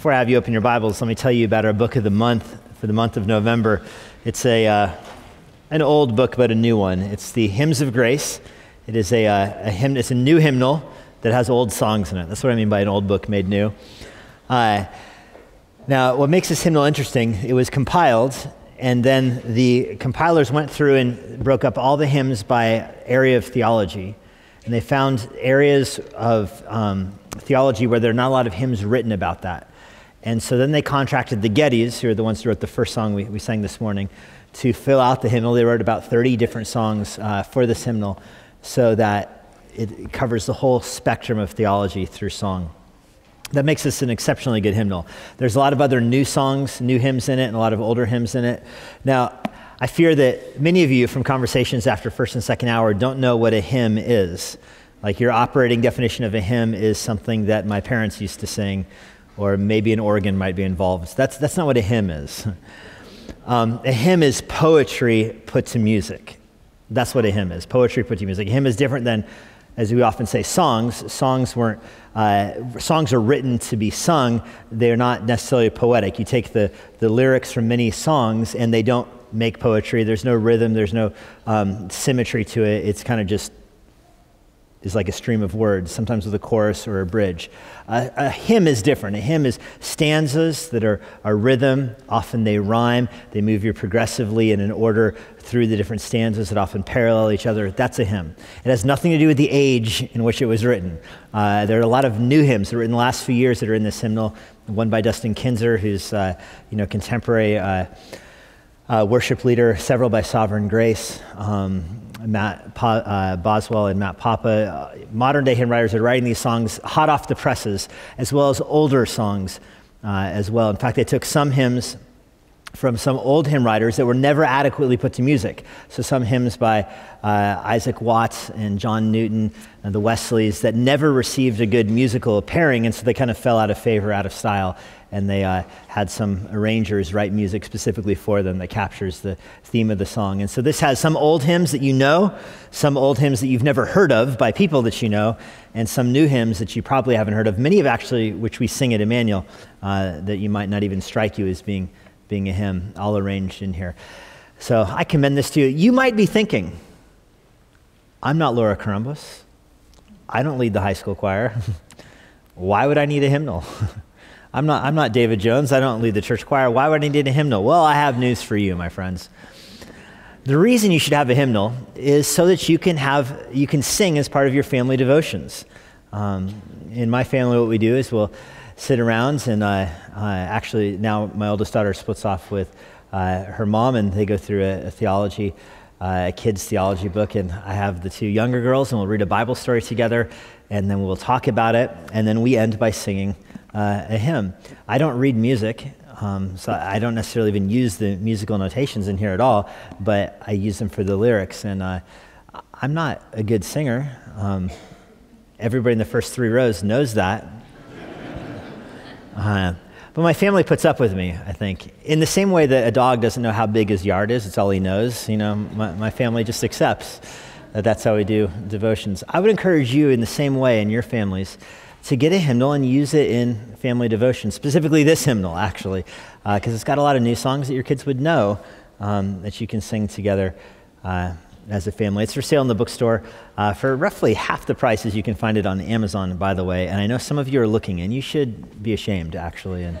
Before I have you open your Bibles, let me tell you about our book of the month for the month of November. It's a, uh, an old book, but a new one. It's the Hymns of Grace. It is a, uh, a hymn, it's a new hymnal that has old songs in it. That's what I mean by an old book made new. Uh, now, what makes this hymnal interesting, it was compiled, and then the compilers went through and broke up all the hymns by area of theology. And they found areas of um, theology where there are not a lot of hymns written about that. And so then they contracted the Gettys, who are the ones who wrote the first song we, we sang this morning, to fill out the hymnal. They wrote about 30 different songs uh, for this hymnal so that it covers the whole spectrum of theology through song. That makes this an exceptionally good hymnal. There's a lot of other new songs, new hymns in it, and a lot of older hymns in it. Now, I fear that many of you from conversations after first and second hour don't know what a hymn is. Like your operating definition of a hymn is something that my parents used to sing or maybe an organ might be involved. That's, that's not what a hymn is. Um, a hymn is poetry put to music. That's what a hymn is poetry put to music. A hymn is different than, as we often say, songs. Songs, weren't, uh, songs are written to be sung, they're not necessarily poetic. You take the, the lyrics from many songs and they don't make poetry, there's no rhythm, there's no um, symmetry to it. It's kind of just is like a stream of words, sometimes with a chorus or a bridge. a hymn is different. A hymn is stanzas that are, a rhythm. Often they rhyme. They move you progressively in an order through the different stanzas that often parallel each other. That's a hymn. It has nothing to do with the age in which it was written. Uh, there are a lot of new hymns that were in the last few years that are in this hymnal, one by Dustin Kinzer, who's uh, you know, contemporary uh, uh, worship leader, several by Sovereign Grace. Um, Matt pa- uh, Boswell and Matt Papa, uh, modern day hymn writers are writing these songs hot off the presses, as well as older songs uh, as well. In fact, they took some hymns from some old hymn writers that were never adequately put to music. So, some hymns by uh, Isaac Watts and John Newton and the Wesleys that never received a good musical pairing, and so they kind of fell out of favor, out of style, and they uh, had some arrangers write music specifically for them that captures the theme of the song. And so, this has some old hymns that you know, some old hymns that you've never heard of by people that you know, and some new hymns that you probably haven't heard of, many of actually which we sing at Emmanuel uh, that you might not even strike you as being being a hymn, all arranged in here. So I commend this to you. You might be thinking, I'm not Laura Columbus. I don't lead the high school choir. Why would I need a hymnal? I'm not, I'm not David Jones. I don't lead the church choir. Why would I need a hymnal? Well, I have news for you, my friends. The reason you should have a hymnal is so that you can, have, you can sing as part of your family devotions. Um, in my family, what we do is we'll sit around, and I, actually now my oldest daughter splits off with uh, her mom, and they go through a, a theology, uh, a kids' theology book, and I have the two younger girls, and we'll read a Bible story together, and then we'll talk about it, and then we end by singing uh, a hymn. I don't read music. Um, so I don't necessarily even use the musical notations in here at all, but I use them for the lyrics. And uh, I'm not a good singer. Um, everybody in the first three rows knows that, uh, but my family puts up with me, I think. In the same way that a dog doesn't know how big his yard is, it's all he knows. You know, my, my family just accepts that that's how we do devotions. I would encourage you in the same way in your families to get a hymnal and use it in family devotion, specifically this hymnal, actually, because uh, it's got a lot of new songs that your kids would know um, that you can sing together. Uh, as a family. It's for sale in the bookstore uh, for roughly half the prices you can find it on Amazon, by the way. And I know some of you are looking, and you should be ashamed, actually. And